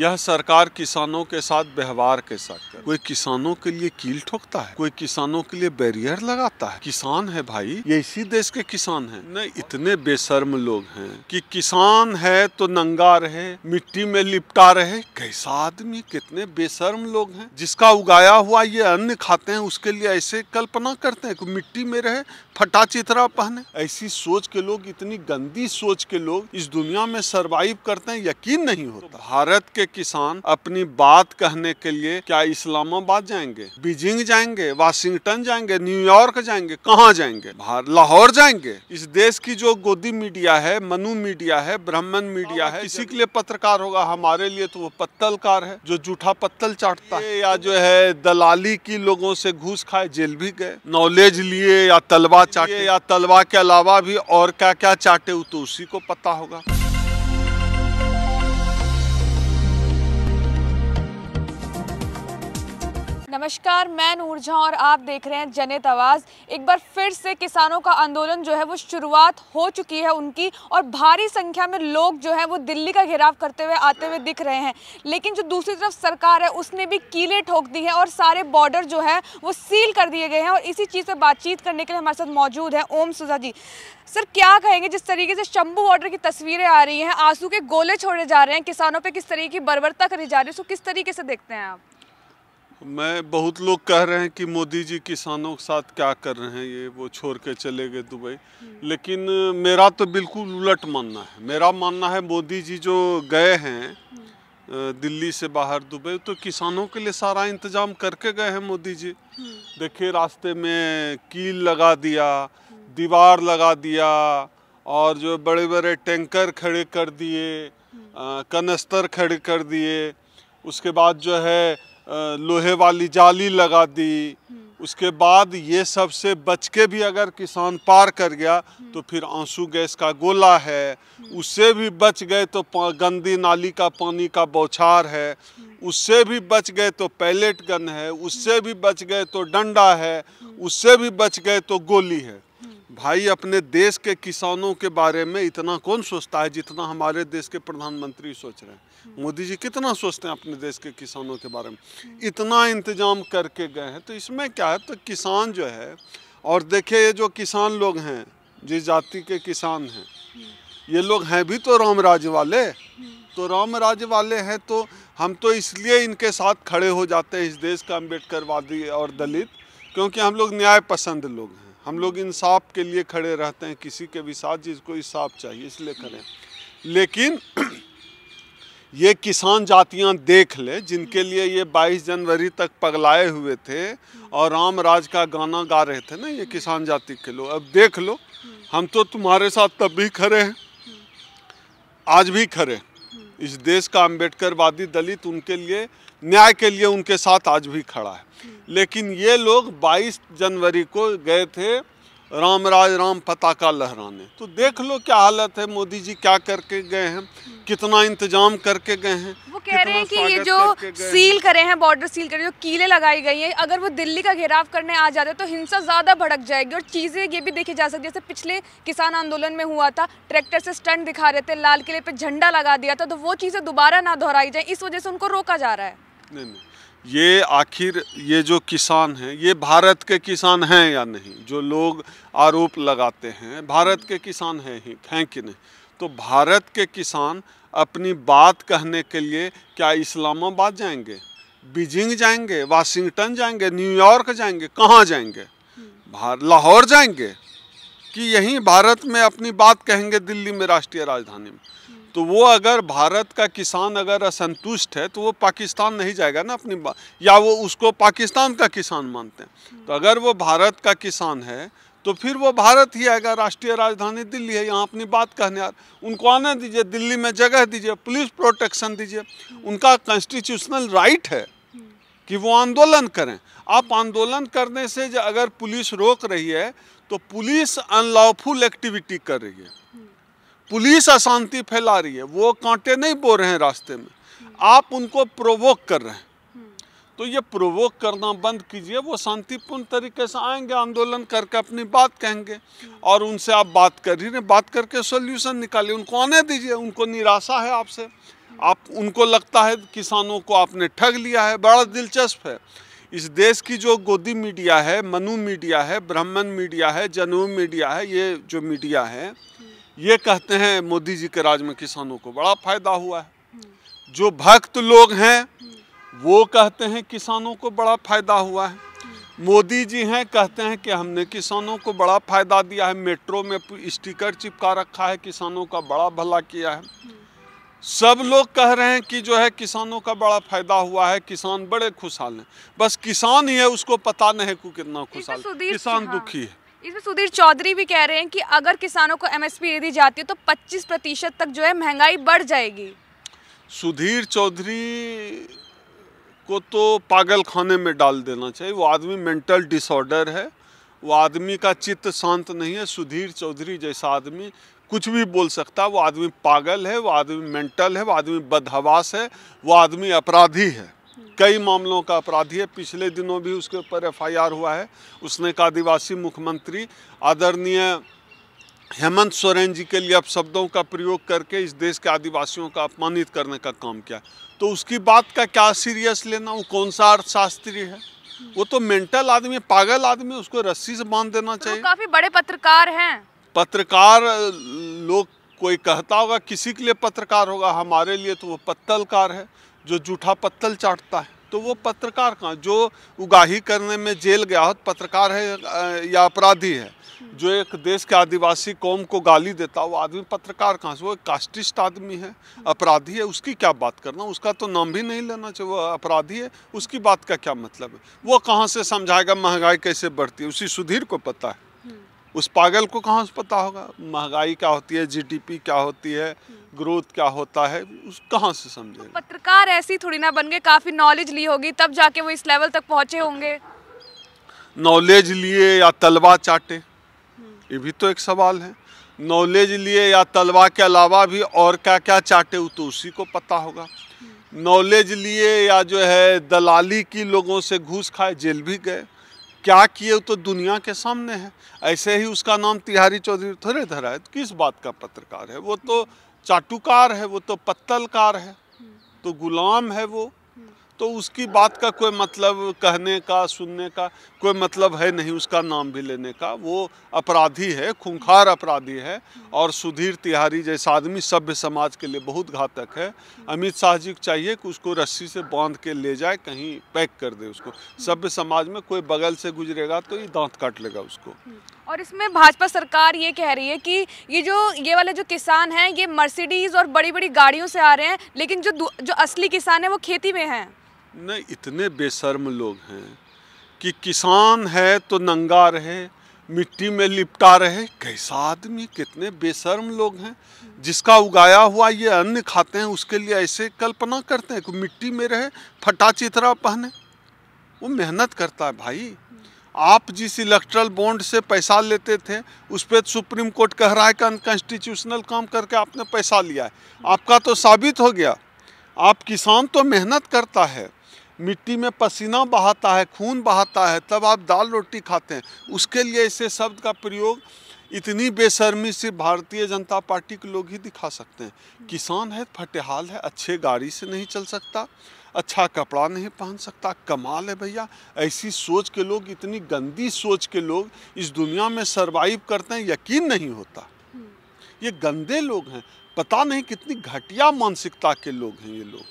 यह सरकार किसानों के साथ व्यवहार के साथ कोई किसानों के लिए कील ठोकता है कोई किसानों के लिए बैरियर लगाता है किसान है भाई ये इसी देश के किसान हैं न इतने बेशर्म लोग हैं कि किसान है तो नंगा रहे मिट्टी में लिपटा रहे कैसा आदमी कितने बेशर्म लोग हैं जिसका उगाया हुआ ये अन्न खाते हैं उसके लिए ऐसे कल्पना करते हैं कि मिट्टी में रहे फटा चितरा पहने ऐसी सोच के लोग इतनी गंदी सोच के लोग इस दुनिया में सरवाइव करते हैं यकीन नहीं होता भारत के किसान अपनी बात कहने के लिए क्या इस्लामाबाद जाएंगे बीजिंग जाएंगे वाशिंगटन जाएंगे न्यूयॉर्क जाएंगे कहाँ जाएंगे बाहर लाहौर जाएंगे इस देश की जो गोदी मीडिया है मनु मीडिया है ब्राह्मण मीडिया है इसी के लिए पत्रकार होगा हमारे लिए तो वो पत्तलकार है जो जूठा पत्तल चाटता है या जो है दलाली की लोगों से घूस खाए जेल भी गए नॉलेज लिए या तलवा चाटे या तलवा के अलावा भी और क्या क्या चाटे वो तो उसी को पता होगा नमस्कार मैं नूरझा और आप देख रहे हैं जनित आवाज़ एक बार फिर से किसानों का आंदोलन जो है वो शुरुआत हो चुकी है उनकी और भारी संख्या में लोग जो है वो दिल्ली का घेराव करते हुए आते हुए दिख रहे हैं लेकिन जो दूसरी तरफ सरकार है उसने भी कीले ठोक दी है और सारे बॉर्डर जो है वो सील कर दिए गए हैं और इसी चीज़ पर बातचीत करने के लिए हमारे साथ मौजूद है ओम सुजा जी सर क्या कहेंगे जिस तरीके से शंभू बॉर्डर की तस्वीरें आ रही हैं आंसू के गोले छोड़े जा रहे हैं किसानों पर किस तरीके की बर्बरता करी जा रही है उसको किस तरीके से देखते हैं आप मैं बहुत लोग कह रहे हैं कि मोदी जी किसानों के साथ क्या कर रहे हैं ये वो छोड़ के चले गए दुबई हम्म। लेकिन मेरा तो बिल्कुल उलट मानना है मेरा मानना है मोदी जी जो गए हैं हम्म। दिल्ली से बाहर दुबई तो किसानों के लिए सारा इंतजाम करके गए हैं मोदी जी हम्म। देखिए रास्ते में कील लगा दिया दीवार लगा दिया और जो बड़े बड़े टैंकर खड़े कर दिए कनस्तर खड़े कर दिए उसके बाद जो है लोहे वाली जाली लगा दी हम्म। उसके बाद ये सब से बच के भी अगर किसान पार कर गया हम्म। तो फिर आंसू गैस का गोला है हम्म। उससे भी बच गए तो गंदी नाली का पानी का बौछार है उससे भी बच गए तो पैलेट गन है उससे भी बच गए तो डंडा है उससे भी बच गए तो गोली है भाई अपने देश के किसानों के बारे में इतना कौन सोचता है जितना हमारे देश के प्रधानमंत्री सोच रहे हैं मोदी जी कितना सोचते हैं अपने देश के किसानों के बारे में इतना इंतजाम करके गए हैं तो इसमें क्या है तो किसान जो है और देखिए ये जो किसान लोग हैं जिस जाति के किसान हैं ये लोग हैं भी तो राम राज्य वाले तो राम राज्य वाले हैं तो हम तो इसलिए इनके साथ खड़े हो जाते हैं इस देश का अम्बेडकरवादी और दलित क्योंकि हम लोग न्याय पसंद लोग हैं हम लोग इंसाफ के लिए खड़े रहते हैं किसी के भी साथ जिसको इंसाफ चाहिए इसलिए खड़े लेकिन ये किसान जातियां देख ले जिनके लिए ये 22 जनवरी तक पगलाए हुए थे और राम राज का गाना गा रहे थे ना ये किसान जाति के लोग अब देख लो हम तो तुम्हारे साथ तब भी खड़े हैं आज भी खड़े इस देश का अम्बेडकरवादी दलित उनके लिए न्याय के लिए उनके साथ आज भी खड़ा है लेकिन ये लोग 22 जनवरी को गए थे राम राज राम पताका लहराने तो देख लो क्या हालत है मोदी जी क्या करके गए हैं कितना इंतजाम करके गए हैं वो कह रहे हैं कि ये जो सील करे हैं बॉर्डर सील करे जो कीले लगाई गई हैं अगर वो दिल्ली का घेराव करने आ जाते तो हिंसा ज़्यादा भड़क जाएगी और चीज़ें ये भी देखी जा सकती जैसे पिछले किसान आंदोलन में हुआ था ट्रैक्टर से स्टंट दिखा रहे थे लाल किले पे झंडा लगा दिया था तो वो चीज़ें दोबारा ना दोहराई जाए इस वजह से उनको रोका जा रहा है नहीं नहीं ये आखिर ये जो किसान हैं ये भारत के किसान हैं या नहीं जो लोग आरोप लगाते हैं भारत के किसान हैं ही हैं कि नहीं तो भारत के किसान अपनी बात कहने के लिए क्या इस्लामाबाद जाएंगे बीजिंग जाएंगे वाशिंगटन जाएंगे न्यूयॉर्क जाएंगे कहाँ जाएंगे लाहौर जाएंगे कि यहीं भारत में अपनी बात कहेंगे दिल्ली में राष्ट्रीय राजधानी में तो वो अगर भारत का किसान अगर असंतुष्ट है तो वो पाकिस्तान नहीं जाएगा ना अपनी या वो उसको पाकिस्तान का किसान मानते हैं तो अगर वो भारत का किसान है तो फिर वो भारत ही आएगा राष्ट्रीय राजधानी दिल्ली है यहाँ अपनी बात कहने आ उनको आने दीजिए दिल्ली में जगह दीजिए पुलिस प्रोटेक्शन दीजिए उनका कॉन्स्टिट्यूशनल राइट है कि वो आंदोलन करें आप आंदोलन करने से अगर पुलिस रोक रही है तो पुलिस अनलॉफुल एक्टिविटी कर रही है पुलिस अशांति फैला रही है वो कांटे नहीं बो रहे हैं रास्ते में आप उनको प्रोवोक कर रहे हैं तो ये प्रोवोक करना बंद कीजिए वो शांतिपूर्ण तरीके से आएंगे आंदोलन करके अपनी बात कहेंगे और उनसे आप बात कर ही रहे बात करके सोल्यूशन निकालिए उनको आने दीजिए उनको निराशा है आपसे आप उनको लगता है किसानों को आपने ठग लिया है बड़ा दिलचस्प है इस देश की जो गोदी मीडिया है मनु मीडिया है ब्राह्मण मीडिया है जनऊ मीडिया है ये जो मीडिया है ये कहते हैं मोदी जी के राज में किसानों को बड़ा फायदा हुआ है जो भक्त लोग हैं वो कहते हैं किसानों को बड़ा फायदा हुआ है मोदी जी हैं कहते हैं कि हमने किसानों को बड़ा फायदा दिया है मेट्रो में स्टिकर चिपका रखा है किसानों का बड़ा भला किया है सब लोग कह रहे हैं कि जो है किसानों का बड़ा फायदा हुआ है किसान बड़े खुशहाल हैं बस किसान ही है उसको पता नहीं है कितना खुशहाल किसान हाँ। दुखी है इसमें सुधीर चौधरी भी कह रहे हैं कि अगर किसानों को एमएसपी दे दी जाती है तो 25 प्रतिशत तक जो है महंगाई बढ़ जाएगी सुधीर चौधरी को तो पागल खाने में डाल देना चाहिए वो आदमी मेंटल डिसऑर्डर है वो आदमी का चित्त शांत नहीं है सुधीर चौधरी जैसा आदमी कुछ भी बोल सकता वो आदमी पागल है वो आदमी मेंटल है वो आदमी बदहवास है वो आदमी अपराधी है कई मामलों का अपराधी है पिछले दिनों भी उसके ऊपर एफआईआर हुआ है उसने कहा आदिवासी मुख्यमंत्री आदरणीय हेमंत सोरेन जी के लिए अब शब्दों का प्रयोग करके इस देश के आदिवासियों का अपमानित करने का काम किया तो उसकी बात का क्या सीरियस लेना वो कौन सा अर्थशास्त्री है वो तो मेंटल आदमी पागल आदमी उसको रस्सी से बांध देना तो चाहिए काफी बड़े पत्रकार हैं पत्रकार लोग कोई कहता होगा किसी के लिए पत्रकार होगा हमारे लिए तो वो पत्तलकार है जो जूठा पत्तल चाटता है तो वो पत्रकार कहाँ जो उगाही करने में जेल गया हो पत्रकार है या अपराधी है जो एक देश के आदिवासी कौम को गाली देता वो आदमी पत्रकार कहाँ से वो एक कास्टिस्ट आदमी है अपराधी है उसकी क्या बात करना उसका तो नाम भी नहीं लेना चाहिए वो अपराधी है उसकी बात का क्या मतलब है वो कहाँ से समझाएगा महंगाई कैसे बढ़ती है उसी सुधीर को पता है उस पागल को कहाँ से पता होगा महंगाई क्या होती है जीडीपी क्या होती है ग्रोथ क्या होता है उस कहाँ से समझे तो पत्रकार ऐसी थोड़ी ना बन गए काफ़ी नॉलेज ली होगी तब जाके वो इस लेवल तक पहुँचे होंगे नॉलेज लिए या तलवा चाटे ये भी तो एक सवाल है नॉलेज लिए या तलवा के अलावा भी और क्या क्या चाटे वो तो उसी को पता होगा नॉलेज लिए या जो है दलाली की लोगों से घूस खाए जेल भी गए क्या किए तो दुनिया के सामने है ऐसे ही उसका नाम तिहारी चौधरी थोड़े धरा है तो किस बात का पत्रकार है वो तो चाटुकार है वो तो पत्तलकार है तो गुलाम है वो तो उसकी बात का कोई मतलब कहने का सुनने का कोई मतलब है नहीं उसका नाम भी लेने का वो अपराधी है खूंखार अपराधी है और सुधीर तिहारी जैसा आदमी सभ्य समाज के लिए बहुत घातक है अमित शाह जी को चाहिए कि उसको रस्सी से बांध के ले जाए कहीं पैक कर दे उसको सभ्य समाज में कोई बगल से गुजरेगा तो ये दांत काट लेगा उसको और इसमें भाजपा सरकार ये कह रही है कि ये जो ये वाले जो किसान हैं ये मर्सिडीज़ और बड़ी बड़ी गाड़ियों से आ रहे हैं लेकिन जो जो असली किसान है वो खेती में हैं न इतने बेशर्म लोग हैं कि किसान है तो नंगा रहे मिट्टी में लिपटा रहे कैसा आदमी कितने बेशर्म लोग हैं जिसका उगाया हुआ ये अन्न खाते हैं उसके लिए ऐसे कल्पना करते हैं कि मिट्टी में रहे फटा चितरा पहने वो मेहनत करता है भाई आप जिस इलेक्ट्रल बॉन्ड से पैसा लेते थे उस पर सुप्रीम कोर्ट कह रहा है कि अनकॉन्स्टिट्यूशनल काम करके आपने पैसा लिया है आपका तो साबित हो गया आप किसान तो मेहनत करता है मिट्टी में पसीना बहाता है खून बहाता है तब आप दाल रोटी खाते हैं उसके लिए इसे शब्द का प्रयोग इतनी बेशर्मी से भारतीय जनता पार्टी के लोग ही दिखा सकते हैं किसान है फटेहाल है अच्छे गाड़ी से नहीं चल सकता अच्छा कपड़ा नहीं पहन सकता कमाल है भैया ऐसी सोच के लोग इतनी गंदी सोच के लोग इस दुनिया में सरवाइव करते हैं यकीन नहीं होता ये गंदे लोग हैं पता नहीं कितनी घटिया मानसिकता के लोग हैं ये लोग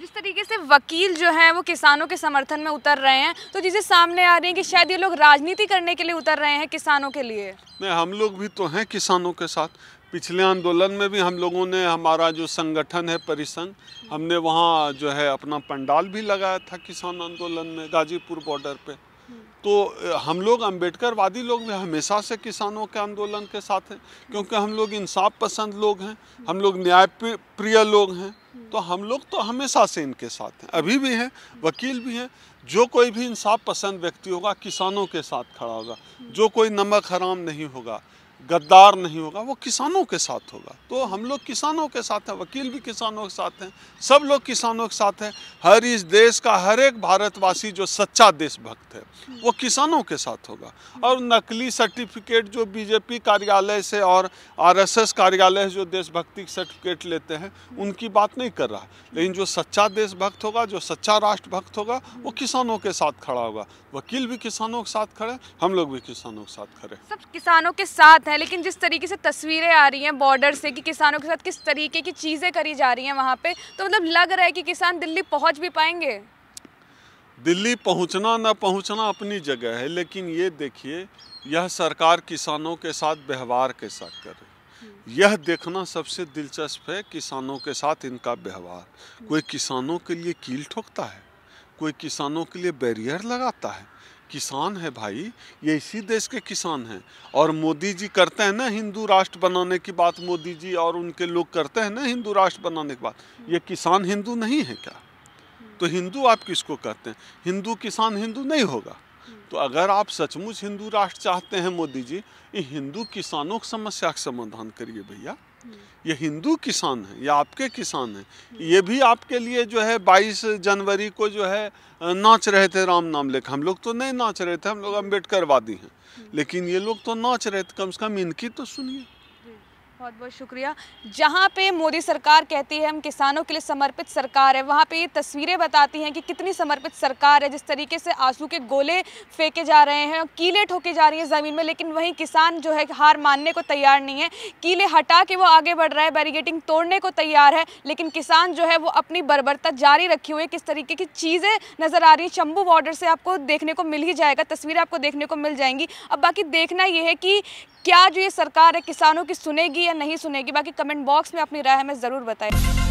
जिस तरीके से वकील जो हैं वो किसानों के समर्थन में उतर रहे हैं तो चीज़ें सामने आ रही है कि शायद ये लोग राजनीति करने के लिए उतर रहे हैं किसानों के लिए नहीं हम लोग भी तो हैं किसानों के साथ पिछले आंदोलन में भी हम लोगों ने हमारा जो संगठन है परिसंघ हमने वहाँ जो है अपना पंडाल भी लगाया था किसान आंदोलन में गाजीपुर बॉर्डर पर तो हम लोग अम्बेडकर वादी लोग भी हमेशा से किसानों के आंदोलन के साथ हैं क्योंकि हम लोग इंसाफ पसंद लोग हैं हम लोग न्याय प्रिय लोग हैं तो हम लोग तो हमेशा से इनके साथ हैं अभी भी हैं वकील भी हैं जो कोई भी इंसाफ पसंद व्यक्ति होगा किसानों के साथ खड़ा होगा जो कोई नमक हराम नहीं होगा गद्दार नहीं होगा वो किसानों के साथ होगा तो हम लोग किसानों के साथ हैं वकील भी किसानों के साथ हैं सब लोग किसानों के साथ हैं हर इस देश का हर एक भारतवासी जो सच्चा देशभक्त है वो किसानों के साथ होगा और नकली सर्टिफिकेट जो बीजेपी कार्यालय से और आरएसएस कार्यालय से जो देशभक्ति सर्टिफिकेट लेते हैं उनकी बात नहीं कर रहा लेकिन जो सच्चा देशभक्त होगा जो सच्चा राष्ट्रभक्त होगा वो किसानों के साथ खड़ा होगा वकील भी किसानों के साथ खड़े हम लोग भी किसानों के साथ खड़े सब किसानों के साथ है लेकिन जिस तरीके से तस्वीरें आ रही हैं बॉर्डर से कि किसानों के साथ किस तरीके की चीज़ें करी जा रही हैं वहाँ पे तो मतलब लग रहा है कि किसान दिल्ली पहुँच भी पाएंगे दिल्ली पहुँचना ना पहुँचना अपनी जगह है लेकिन ये देखिए यह सरकार किसानों के साथ व्यवहार के साथ कर रही यह देखना सबसे दिलचस्प है किसानों के साथ इनका व्यवहार कोई किसानों के लिए कील ठोकता है कोई किसानों के लिए बैरियर लगाता है किसान है भाई ये इसी देश के किसान हैं और मोदी जी करते हैं ना हिंदू राष्ट्र बनाने की बात मोदी जी और उनके लोग करते हैं ना हिंदू राष्ट्र बनाने की बात ये किसान हिंदू नहीं है क्या तो हिंदू आप किसको कहते हैं हिंदू किसान हिंदू नहीं होगा तो अगर आप सचमुच हिंदू राष्ट्र चाहते हैं मोदी जी ये हिंदू किसानों की समस्या का समाधान करिए भैया ये हिंदू किसान हैं या आपके किसान हैं ये भी आपके लिए जो है 22 जनवरी को जो है नाच रहे थे राम नाम लेकर हम लोग तो नहीं नाच रहे थे हम लोग अम्बेडकर वादी हैं लेकिन ये लोग तो नाच रहे थे कम से कम इनकी तो सुनिए बहुत बहुत शुक्रिया जहाँ पे मोदी सरकार कहती है हम किसानों के लिए समर्पित सरकार है वहाँ पे ये तस्वीरें बताती हैं कि कितनी समर्पित सरकार है जिस तरीके से आंसू के गोले फेंके जा रहे हैं और कीले ठोके जा रही हैं ज़मीन में लेकिन वहीं किसान जो है हार मानने को तैयार नहीं है कीले हटा के वो आगे बढ़ रहा है बैरिगेटिंग तोड़ने को तैयार है लेकिन किसान जो है वो अपनी बर्बरता जारी रखी हुई है किस तरीके की चीज़ें नज़र आ रही चंबू बॉर्डर से आपको देखने को मिल ही जाएगा तस्वीरें आपको देखने को मिल जाएंगी अब बाकी देखना ये है कि क्या जो ये सरकार है किसानों की सुनेगी या नहीं सुनेगी बाकी कमेंट बॉक्स में अपनी राय हमें ज़रूर बताएं